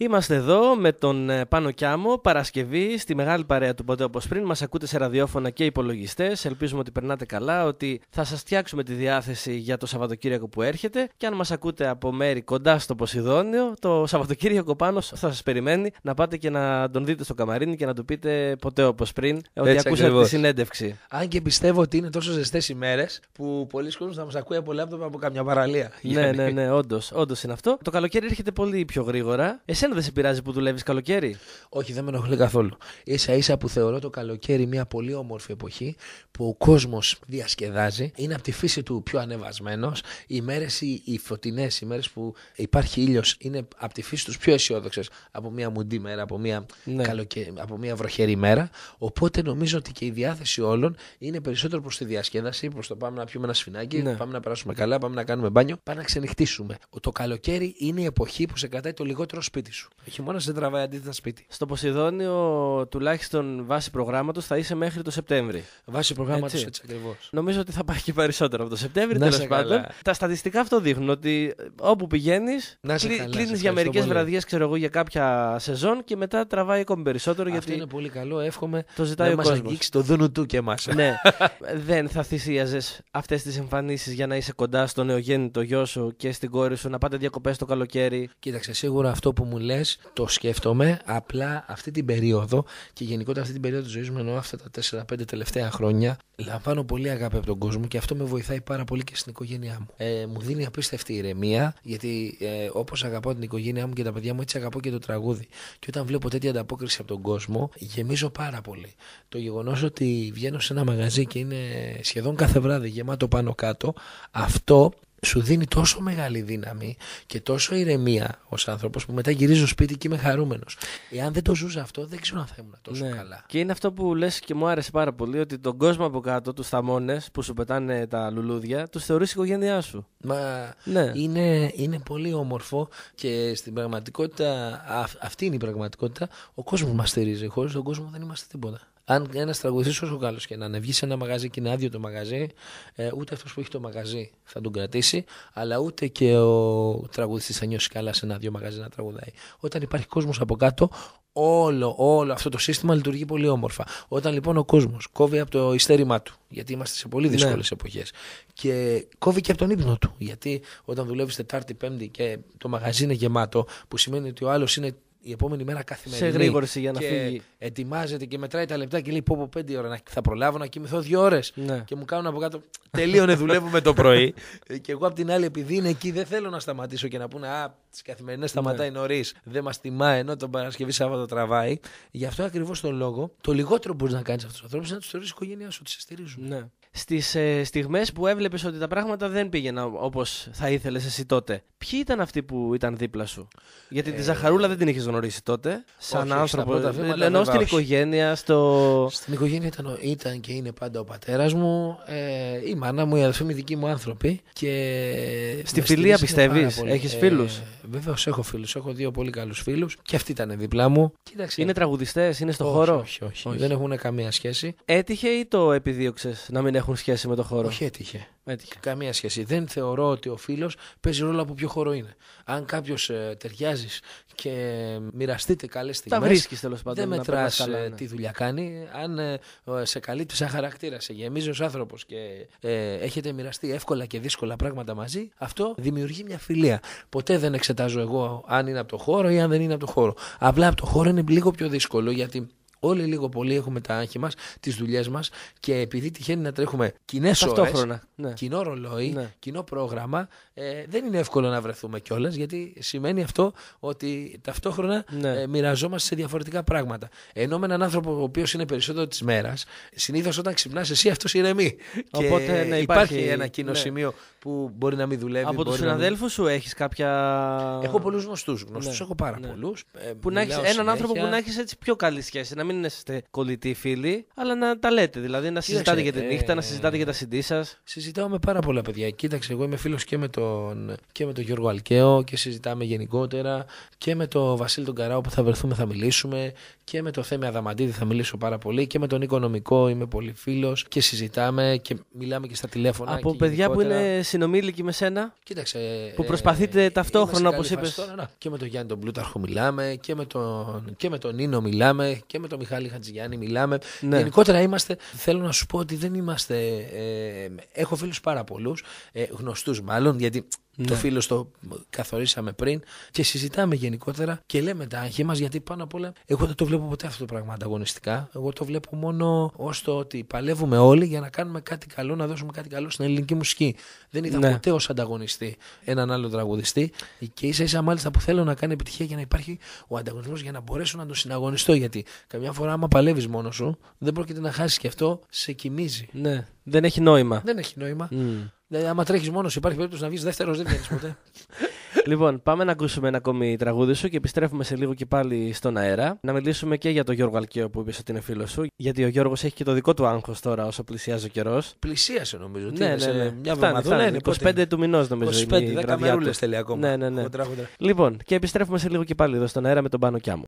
Είμαστε εδώ με τον ε, Πάνο Κιάμο, Παρασκευή, στη μεγάλη παρέα του Ποτέ όπως Πριν. μας ακούτε σε ραδιόφωνα και υπολογιστές. Ελπίζουμε ότι περνάτε καλά, ότι θα σας φτιάξουμε τη διάθεση για το Σαββατοκύριακο που έρχεται. Και αν μας ακούτε από μέρη κοντά στο Ποσειδόνιο, το Σαββατοκύριακο πάνω θα σας περιμένει να πάτε και να τον δείτε στο καμαρίνι και να του πείτε Ποτέ όπως Πριν, ότι Έτσι, ακούσατε τη συνέντευξη. Αν και πιστεύω ότι είναι τόσο ζεστές ημέρε που πολλοί κόσμοι θα μας ακούει από λάπτοπ από καμιά παραλία. Ναι, ναι, ναι, όντως, όντως είναι αυτό. Το καλοκαίρι έρχεται πολύ πιο γρήγορα. Εσένα εσένα δεν σε πειράζει που δουλεύεις καλοκαίρι. Όχι, δεν με ενοχλεί καθόλου. σα ίσα που θεωρώ το καλοκαίρι μια πολύ όμορφη εποχή που ο κόσμος διασκεδάζει. Είναι από τη φύση του πιο ανεβασμένος. Οι μέρες οι, οι φωτεινές, οι μέρες που υπάρχει ήλιος, είναι από τη φύση τους πιο αισιόδοξες από μια μουντή μέρα, από μια, ναι. από μια βροχερή μέρα. Οπότε νομίζω ότι και η διάθεση όλων είναι περισσότερο προς τη διασκέδαση, προς το πάμε να πιούμε ένα σφινάκι, ναι. πάμε να περάσουμε καλά, πάμε να κάνουμε μπάνιο, πάμε να ξενυχτήσουμε. Το καλοκαίρι είναι η εποχή που σε κρατάει το λιγότερο σπίτι σου. Χειμώνας δεν τραβάει αντίθετα σπίτι. Στο Ποσειδόνιο, τουλάχιστον βάσει προγράμματος, θα είσαι μέχρι το Σεπτέμβρη. Βάσει προγράμματος, έτσι, έτσι ακριβώς. Νομίζω ότι θα πάει και περισσότερο από το Σεπτέμβρη, τέλο πάντων. Τα στατιστικά αυτό δείχνουν ότι ε, όπου πηγαίνεις, κλείνει για μερικέ βραδιές, ξέρω εγώ, για κάποια σεζόν και μετά τραβάει ακόμη περισσότερο. Αυτό γιατί... είναι πολύ καλό, εύχομαι. Το ζητάει να το αγγίξει το δούνου του και εμάς. ναι. δεν θα θυσίαζες αυτές τις εμφανίσεις για να είσαι κοντά στο νεογέννητο γιο σου και στην κόρη σου να πάτε διακοπές το καλοκαίρι. Κοίταξε, σίγουρα αυτό που μου λες το σκέφτομαι, απλά αυτή την περίοδο και γενικότερα αυτή την περίοδο της ζωής μου ενώ αυτά τα 4-5 τελευταία χρόνια λαμβάνω πολύ αγάπη από τον κόσμο και αυτό με βοηθάει πάρα πολύ και στην οικογένειά μου. Ε, μου δίνει απίστευτη ηρεμία γιατί ε, όπως αγαπάω την οικογένειά μου και τα παιδιά μου έτσι αγαπώ και το τραγούδι και όταν βλέπω τέτοια ανταπόκριση από τον κόσμο γεμίζω πάρα πολύ. Το γεγονός ότι βγαίνω σε ένα μαγαζί και είναι σχεδόν κάθε βράδυ γεμάτο πάνω κάτω αυτό σου δίνει τόσο μεγάλη δύναμη και τόσο ηρεμία ως άνθρωπος που μετά γυρίζω σπίτι και είμαι χαρούμενος. Εάν δεν το ζούσα αυτό, δεν ξέρω αν θα ήμουν τόσο ναι. καλά. Και είναι αυτό που λες και μου άρεσε πάρα πολύ, ότι τον κόσμο από κάτω, τους θαμώνες που σου πετάνε τα λουλούδια, τους θεωρείς οικογένειά σου. Μα ναι. είναι, είναι πολύ όμορφο και στην πραγματικότητα, αυτή είναι η πραγματικότητα. Ο κόσμος μας στηρίζει. Χωρίς τον κόσμο δεν είμαστε τίποτα αν ένας τραγουδιστής, όσο καλό και να είναι, σε ένα μαγαζί και είναι άδειο το μαγαζί, ε, ούτε αυτός που έχει το μαγαζί θα τον κρατήσει, αλλά ούτε και ο τραγουδιστής θα νιώσει καλά σε ένα άδειο μαγαζί να τραγουδάει. Όταν υπάρχει κόσμος από κάτω, όλο, όλο αυτό το σύστημα λειτουργεί πολύ όμορφα. Όταν λοιπόν ο κόσμος κόβει από το υστέρημά του, γιατί είμαστε σε πολύ δύσκολε ναι. εποχές, και κόβει και από τον ύπνο του. Γιατί όταν δουλεύεις Τετάρτη, Πέμπτη και το μαγαζί είναι γεμάτο, που σημαίνει ότι ο άλλος είναι η επόμενη μέρα καθημερινή. Σε γρήγορση για να και φύγει. Ετοιμάζεται και μετράει τα λεπτά και λέει: Πώ, πω, πέντε ώρα θα προλάβω να κοιμηθώ δύο ώρες. Ναι. Και μου κάνουν από κάτω. Τελείωνε, δουλεύουμε το πρωί. και εγώ απ' την άλλη, επειδή είναι εκεί, δεν θέλω να σταματήσω και να πούνε: Α, τις καθημερινές σταματάει ναι. νωρίς. Δεν μας τιμά ενώ τον Παρασκευή Σάββατο τραβάει. Γι' αυτό ακριβώς τον λόγο, το λιγότερο που μπορείς να κάνεις αυτούς τους ανθρώπους είναι να τους θεωρείς οικογένειά σου, σε Ναι. Στις ε, στιγμές που έβλεπες ότι τα πράγματα δεν πήγαιναν όπως θα ήθελες εσύ τότε, Ποιοι ήταν αυτοί που ήταν δίπλα σου. Γιατί ε, τη Ζαχαρούλα δεν την είχες γνωρίσει τότε. Σαν άνθρωπο. Ε, ενώ στην οικογένεια, στο. Στην οικογένεια ήταν, ήταν και είναι πάντα ο πατέρας μου, ε, η μάνα μου, η αδερφοί μου, οι δικοί μου άνθρωποι. Και Στη φιλία πιστεύει. Έχει φίλου. Ε, Βεβαίως έχω φίλους. Έχω δύο πολύ καλούς φίλους. Και αυτοί ήταν δίπλά μου. Είναι τραγουδιστές, είναι στο όχι, χώρο. Όχι, όχι, Δεν έχουν καμία σχέση. Έτυχε ή το επιδίωξες να μην έχουν σχέση με το χώρο. Όχι, έτυχε. Έτυχε. Καμία σχέση. Δεν θεωρώ ότι ο φίλος παίζει ρόλο από ποιο χώρο είναι. Αν κάποιος ε, ταιριάζεις και μοιραστείτε καλές στιγμέ. Τα βρίσκεις τέλος πάντων. Δεν μετρά ε, ναι. τι δουλειά κάνει. Αν ε, σε καλύπτει σαν χαρακτήρα, σε γεμίζει ως άνθρωπος και ε, έχετε μοιραστεί εύκολα και δύσκολα πράγματα μαζί, αυτό δημιουργεί μια φιλία. Ποτέ δεν εξετάζω εγώ αν είναι από το χώρο ή αν δεν είναι από το χώρο. Απλά από το χώρο είναι λίγο πιο δύσκολο γιατί Όλοι λίγο πολύ έχουμε τα άγχη μας, τις δουλειές μας και επειδή τυχαίνει να τρέχουμε κοινές ώρες, ναι. κοινό ρολόι, ναι. κοινό πρόγραμμα, ε, δεν είναι εύκολο να βρεθούμε κιόλας γιατί σημαίνει αυτό ότι ταυτόχρονα ναι. ε, μοιραζόμαστε σε διαφορετικά πράγματα. Ενώ με έναν άνθρωπο ο οποίος είναι περισσότερο της μέρας, συνήθως όταν ξυπνάς, εσύ αυτός ηρεμεί. Οπότε και υπάρχει, ένα κοινό ναι. σημείο που μπορεί να μην δουλεύει. Από του συναδέλφους σου έχεις κάποια. Έχω πολλούς γνωστούς. Γνωστούς ναι. έχω πάρα πολλούς. Ε, έναν άνθρωπο που να έχεις πιο καλή σχέση μην είστε κολλητοί φίλοι, αλλά να τα λέτε. Δηλαδή να συζητάτε για τη ε, νύχτα, να συζητάτε για τα συντή σας. Συζητάω με πάρα πολλά παιδιά. Κοίταξε, εγώ είμαι φίλος και, με τον, και με τον Γιώργο Αλκαίο και συζητάμε γενικότερα και με τον Βασίλη τον Καράου που θα βρεθούμε θα μιλήσουμε και με τον Θέμη Αδαμαντίδη θα μιλήσω πάρα πολύ και με τον Οικονομικό είμαι πολύ φίλος και συζητάμε και μιλάμε και στα τηλέφωνα. Από παιδιά που είναι συνομήλικοι με σένα. Κοίταξε. Που ε, προσπαθείτε ταυτόχρονα όπω είπε. Ναι. Και με τον Γιάννη τον Πλούταρχο μιλάμε και με τον, και με τον Νίνο μιλάμε και με τον Μιχάλη Χατζηγιάννη, μιλάμε. Ναι. Γενικότερα είμαστε, θέλω να σου πω ότι δεν είμαστε. Ε, ε, έχω φίλους πάρα πολλούς, ε, γνωστούς μάλλον, γιατί το ναι. φίλος το καθορίσαμε πριν και συζητάμε γενικότερα και λέμε τα άγχη μας γιατί πάνω απ' όλα εγώ δεν το βλέπω ποτέ αυτό το πράγμα ανταγωνιστικά. Εγώ το βλέπω μόνο ως το ότι παλεύουμε όλοι για να κάνουμε κάτι καλό, να δώσουμε κάτι καλό στην ελληνική μουσική. Δεν είδα ναι. ποτέ ως ανταγωνιστή έναν άλλο τραγουδιστή και ίσα ίσα μάλιστα που θέλω να κάνει επιτυχία για να υπάρχει ο ανταγωνισμός για να μπορέσω να τον συναγωνιστώ. Γιατί καμιά φορά άμα παλεύεις μόνος σου δεν πρόκειται να χάσεις και αυτό σε κοιμίζει. Ναι. Δεν έχει νόημα. Δεν έχει νόημα. Δηλαδή, άμα τρέχεις μόνος, υπάρχει περίπτωση να βγεις δεύτερος, δεν βγαίνεις ποτέ. λοιπόν, πάμε να ακούσουμε ένα ακόμη τραγούδι σου και επιστρέφουμε σε λίγο και πάλι στον αέρα. Να μιλήσουμε και για τον Γιώργο Αλκαίο που είπε ότι είναι φίλος σου. Γιατί ο Γιώργος έχει και το δικό του άγχος τώρα όσο πλησιάζει ο καιρός. Πλησίασε νομίζω. ναι, ναι, ναι. Μια φτάνει, ναι, ναι, Πως 25 του μηνός νομίζω. 25, 10 μερούλε θέλει ακόμα. Ναι, ναι, ναι. Λοιπόν, και επιστρέφουμε σε λίγο και πάλι εδώ στον αέρα με τον πάνω μου.